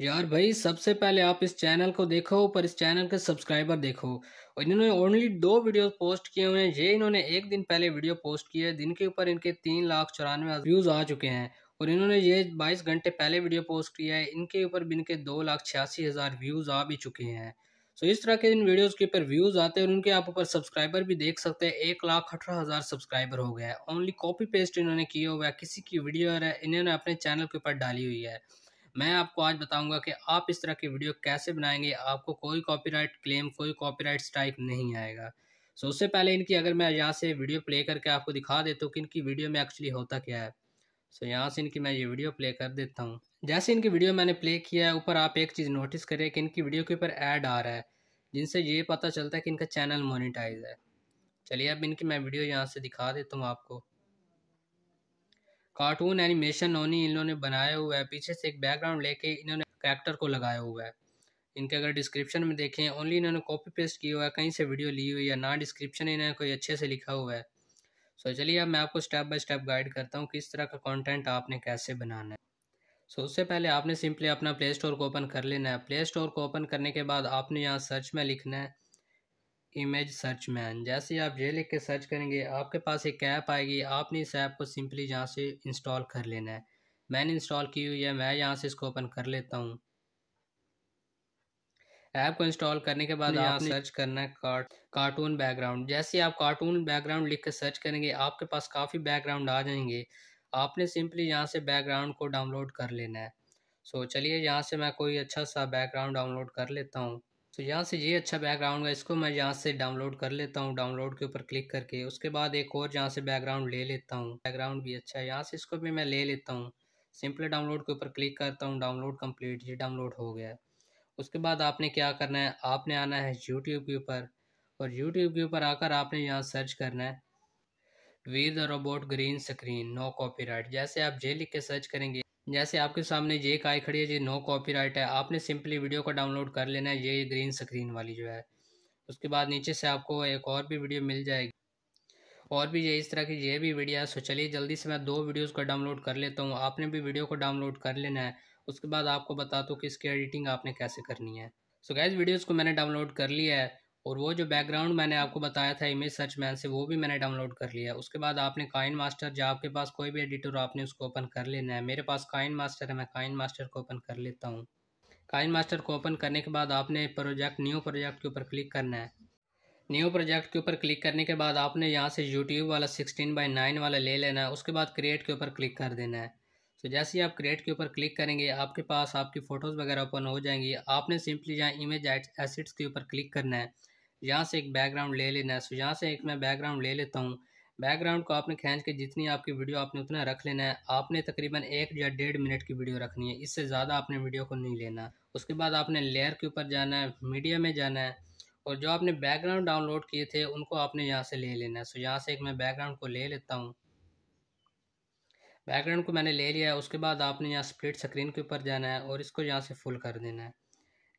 यार भाई सबसे पहले आप इस चैनल को देखो पर इस चैनल के सब्सक्राइबर देखो और इन्होंने ओनली दो वीडियो पोस्ट किए हुए हैं ये इन्होंने एक दिन पहले वीडियो पोस्ट किए है जिनके ऊपर इनके तीन लाख चौरानवे व्यूज़ आ चुके हैं और इन्होंने ये बाईस घंटे पहले वीडियो पोस्ट किया है इनके ऊपर भी इनके दो लाख छियासी हज़ार व्यूज़ आ भी चुके हैं सो इस तरह के इन वीडियोज़ के ऊपर व्यूज़ आते हैं और उनके आप ऊपर सब्सक्राइबर भी देख सकते हैं एक लाख अठारह हज़ार सब्सक्राइबर हो गया है ओनली कॉपी पेस्ट इन्होंने किया हुआ है किसी की वीडियो है इन्होंने अपने चैनल के ऊपर डाली हुई है मैं आपको आज बताऊंगा कि आप इस तरह की वीडियो कैसे बनाएंगे आपको कोई कॉपीराइट क्लेम कोई कॉपीराइट स्ट्राइक नहीं आएगा सो उससे पहले इनकी अगर मैं यहाँ से वीडियो प्ले करके आपको दिखा देता हूँ कि इनकी वीडियो में एक्चुअली होता क्या है सो यहाँ से इनकी मैं ये वीडियो प्ले कर देता हूँ जैसे इनकी वीडियो मैंने प्ले किया है ऊपर आप एक चीज़ नोटिस करें कि इनकी वीडियो के ऊपर ऐड आ रहा है जिनसे ये पता चलता है कि इनका चैनल मोनिटाइज है चलिए अब इनकी मैं वीडियो यहाँ से दिखा देता हूँ आपको कार्टून एनिमेशन नोनी इन्होंने बनाया हुआ है पीछे से एक बैकग्राउंड लेके इन्होंने कैरेक्टर को लगाया हुआ है इनके अगर डिस्क्रिप्शन में देखें ओनली इन्होंने कॉपी पेस्ट किया हुआ है कहीं से वीडियो ली हुई है ना डिस्क्रिप्शन इन्होंने कोई अच्छे से लिखा हुआ है सो so, चलिए अब मैं आपको स्टेप बाय स्टेप गाइड करता हूँ किस तरह का कंटेंट आपने कैसे बनाना है सो so, उससे पहले आपने सिंपली अपना प्ले स्टोर को ओपन कर लेना है प्ले स्टोर को ओपन करने के बाद आपने यहाँ सर्च में लिखना है इमेज सर्च मैन जैसे आप ये लिख के सर्च करेंगे आपके पास एक ऐप आएगी आपने इस ऐप को सिंपली यहाँ से इंस्टॉल कर लेना है मैंने इंस्टॉल की हुई है मैं यहाँ से इसको ओपन कर लेता हूँ ऐप को इंस्टॉल करने के बाद आप सर्च करना है कार्ट कार्टून बैकग्राउंड जैसे आप कार्टून बैकग्राउंड लिख कर सर्च करेंगे आपके पास काफ़ी बैकग्राउंड आ जाएंगे आपने सिंपली यहाँ से बैकग्राउंड को डाउनलोड कर लेना है सो चलिए यहाँ से मैं कोई अच्छा सा बैकग्राउंड डाउनलोड कर लेता हूँ तो यहाँ से ये अच्छा बैकग्राउंड है इसको मैं यहाँ से डाउनलोड कर लेता हूँ डाउनलोड के ऊपर क्लिक करके उसके बाद एक और यहाँ से बैकग्राउंड ले लेता हूँ बैकग्राउंड भी अच्छा है यहाँ से इसको भी मैं ले लेता हूँ सिंपली डाउनलोड के ऊपर क्लिक करता हूँ डाउनलोड कम्प्लीट ये डाउनलोड हो गया उसके बाद आपने क्या करना है आपने आना है यूट्यूब के ऊपर और यूट्यूब के ऊपर आकर आपने यहाँ सर्च करना है with robot green screen no copyright जैसे आप जे लिख के सर्च करेंगे जैसे आपके सामने ये काय खड़ी है ये नो कॉपीराइट है आपने सिंपली वीडियो को डाउनलोड कर लेना है ये ग्रीन स्क्रीन वाली जो है उसके बाद नीचे से आपको एक और भी वीडियो मिल जाएगी और भी ये इस तरह की ये भी वीडियो है सो चलिए जल्दी से मैं दो वीडियोज़ को डाउनलोड कर लेता हूँ आपने भी वीडियो को डाउनलोड कर लेना है उसके बाद आपको बता दो कि इसकी एडिटिंग आपने कैसे करनी है सो गैस वीडियोज़ को मैंने डाउनलोड कर लिया है और वो जो बैकग्राउंड मैंने आपको बताया था इमेज सर्च मैन से वो भी मैंने डाउनलोड कर लिया उसके बाद आपने काइन मास्टर जो आपके पास कोई भी एडिटर हो आपने उसको ओपन कर लेना है मेरे पास काइन मास्टर है मैं काइन मास्टर को ओपन कर लेता हूँ काइन मास्टर को ओपन करने के बाद आपने प्रोजेक्ट न्यू प्रोजेक्ट के ऊपर क्लिक करना है न्यू प्रोजेक्ट के ऊपर क्लिक करने के बाद आपने यहाँ से यूट्यूब वाला सिक्सटीन बाई नाइन वाला ले लेना है उसके बाद क्रिएट के ऊपर क्लिक कर देना है तो जैसे ही आप क्रिएट के ऊपर क्लिक करेंगे आपके पास आपकी फ़ोटोज़ वगैरह ओपन हो जाएंगी आपने सिंपली यहाँ इमेज एसिड्स के ऊपर क्लिक करना है यहाँ से एक बैकग्राउंड ले लेना है सो यहाँ से एक मैं बैकग्राउंड ले लेता हूँ बैकग्राउंड को आपने खींच के जितनी आपकी वीडियो आपने उतना रख लेना है आपने तकरीबन एक या डेढ़ मिनट की वीडियो रखनी है इससे ज़्यादा आपने वीडियो को नहीं लेना उसके बाद आपने लेयर के ऊपर जाना है मीडिया में जाना है और जो आपने बैकग्राउंड डाउनलोड किए थे उनको आपने यहाँ से ले लेना है सो यहाँ से एक मैं बैकग्राउंड को ले लेता हूँ बैकग्राउंड को मैंने ले लिया है उसके बाद आपने यहाँ स्प्लिट स्क्रीन के ऊपर जाना है और इसको यहाँ से फुल कर देना है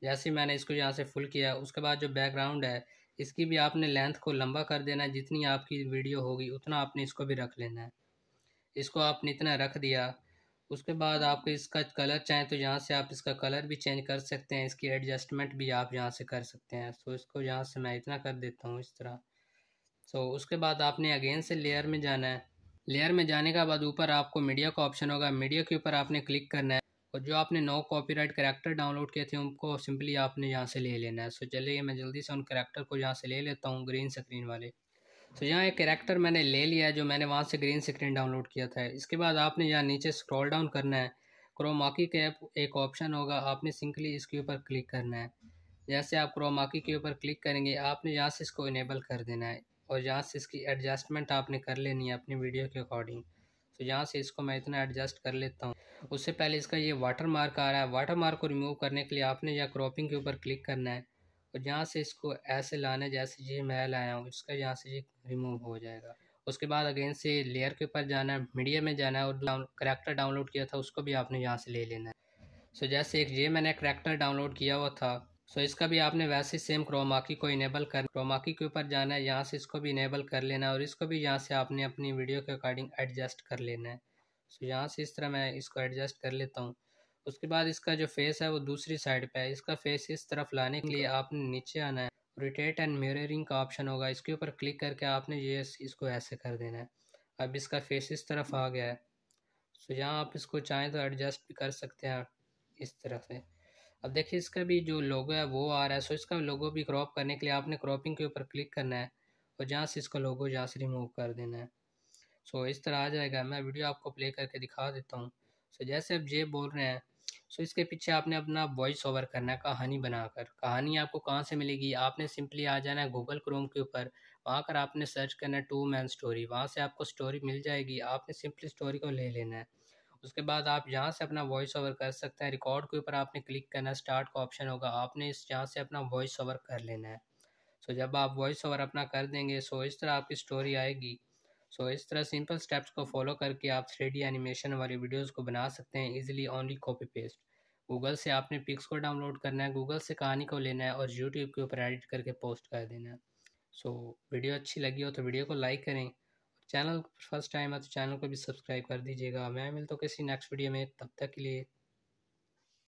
जैसे मैंने इसको यहाँ से फुल किया उसके बाद जो बैकग्राउंड है इसकी भी आपने लेंथ को लंबा कर देना है जितनी आपकी वीडियो होगी उतना आपने इसको भी रख लेना है इसको आपने इतना रख दिया उसके बाद आपको इसका कलर चाहें तो यहाँ से आप इसका कलर भी चेंज कर सकते हैं इसकी एडजस्टमेंट भी आप यहाँ से कर सकते हैं सो इसको यहाँ से मैं इतना कर देता हूँ इस तरह सो उसके बाद आपने अगेन से लेयर में जाना है लेयर में जाने के बाद ऊपर आपको मीडिया का ऑप्शन होगा मीडिया के ऊपर आपने क्लिक करना है और जो आपने नौ कॉपीराइट करेक्टर डाउनलोड किए थे उनको सिंपली आपने यहाँ से ले लेना है सो चलिए मैं जल्दी से उन करेक्टर को यहाँ से ले लेता हूँ ग्रीन स्क्रीन वाले सो यहाँ एक करेक्टर मैंने ले लिया है जो मैंने वहाँ से ग्रीन स्क्रीन डाउनलोड किया था इसके बाद आपने यहाँ नीचे स्क्रॉल डाउन करना है क्रोमाकी के एक ऑप्शन होगा आपने सिंपली इसके ऊपर क्लिक करना है जैसे आप क्रोमाकी के ऊपर क्लिक करेंगे आपने यहाँ से इसको इनेबल कर देना है और यहाँ से इसकी एडजस्टमेंट आपने कर लेनी है अपनी वीडियो के अकॉर्डिंग तो यहाँ से इसको मैं इतना एडजस्ट कर लेता हूँ उससे पहले इसका ये वाटर मार्क आ रहा है वाटर मार्क को रिमूव करने के लिए आपने यहाँ क्रॉपिंग के ऊपर क्लिक करना है और यहाँ से इसको ऐसे लाना जैसे ये मैं लाया हूँ इसका यहाँ से ये रिमूव हो जाएगा उसके बाद अगेन से लेयर के ऊपर जाना है मीडिया में जाना है और करेक्टर डाउनलोड किया था उसको भी आपने यहाँ से ले लेना है सो so, जैसे एक ये मैंने करेक्टर डाउनलोड किया हुआ था सो so, इसका भी आपने वैसे सेम क्रोमाकी को इनेबल कर क्रोमाकी के ऊपर जाना है यहाँ से इसको भी इनेबल कर लेना है और इसको भी यहाँ से आपने अपनी वीडियो के अकॉर्डिंग एडजस्ट कर लेना है सो so, यहाँ से इस तरह मैं इसको एडजस्ट कर लेता हूँ उसके बाद इसका जो फेस है वो दूसरी साइड पे है इसका फेस इस तरफ लाने के लिए आपने नीचे आना है रिटेट एंड मिररिंग का ऑप्शन होगा इसके ऊपर क्लिक करके आपने ये इसको ऐसे कर देना है अब इसका फेस इस तरफ आ गया है सो so, यहाँ आप इसको चाहें तो एडजस्ट भी कर सकते हैं इस तरह से अब देखिए इसका भी जो लोगो है वो आ रहा है सो इसका लोगो भी क्रॉप करने के लिए आपने क्रॉपिंग के ऊपर क्लिक करना है और जहाँ से इसका लोगो जहाँ से रिमूव कर देना है सो इस तरह आ जाएगा मैं वीडियो आपको प्ले करके दिखा देता हूँ सो जैसे आप ये बोल रहे हैं सो इसके पीछे आपने अपना वॉइस ओवर करना है कहानी बनाकर कहानी आपको कहाँ से मिलेगी आपने सिंपली आ जाना है गूगल क्रोम के ऊपर वहाँ कर आपने सर्च करना है टू मैन स्टोरी वहाँ से आपको स्टोरी मिल जाएगी आपने सिंपली स्टोरी को ले लेना है उसके बाद आप यहाँ से अपना वॉइस ओवर कर सकते हैं रिकॉर्ड के ऊपर आपने क्लिक करना है स्टार्ट का ऑप्शन होगा आपने इस यहाँ से अपना वॉइस ओवर कर लेना है सो so, जब आप वॉइस ओवर अपना कर देंगे सो so, इस तरह आपकी स्टोरी आएगी सो so, इस तरह सिंपल स्टेप्स को फॉलो करके आप थ्री एनिमेशन वाली वीडियोज़ को बना सकते हैं easily only copy paste Google से आपने पिक्स को डाउनलोड करना है गूगल से कहानी को लेना है और यूट्यूब के ऊपर एडिट करके पोस्ट कर देना है सो so, वीडियो अच्छी लगी हो तो वीडियो को लाइक करें चैनल फर्स्ट टाइम है तो चैनल को भी सब्सक्राइब कर दीजिएगा मैं मिलता तो हूँ किसी नेक्स्ट वीडियो में तब तक के लिए